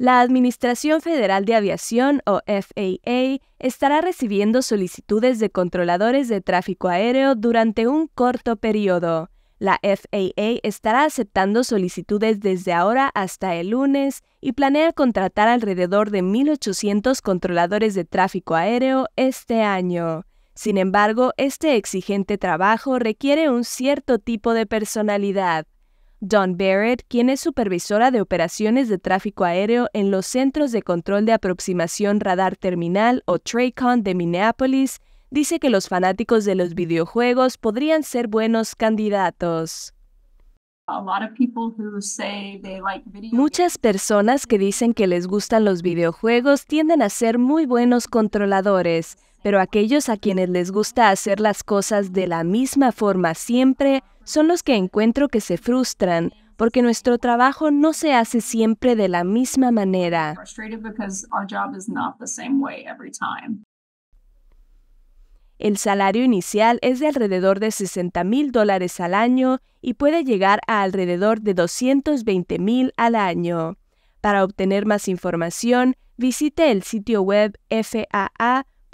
La Administración Federal de Aviación, o FAA, estará recibiendo solicitudes de controladores de tráfico aéreo durante un corto periodo. La FAA estará aceptando solicitudes desde ahora hasta el lunes y planea contratar alrededor de 1.800 controladores de tráfico aéreo este año. Sin embargo, este exigente trabajo requiere un cierto tipo de personalidad. John Barrett, quien es supervisora de operaciones de tráfico aéreo en los Centros de Control de Aproximación Radar Terminal o TRACON de Minneapolis, dice que los fanáticos de los videojuegos podrían ser buenos candidatos. Muchas personas que dicen que les gustan los videojuegos tienden a ser muy buenos controladores, pero aquellos a quienes les gusta hacer las cosas de la misma forma siempre son los que encuentro que se frustran porque nuestro trabajo no se hace siempre de la misma manera. El salario inicial es de alrededor de 60 mil dólares al año y puede llegar a alrededor de 220 mil al año. Para obtener más información, visite el sitio web faa.gov.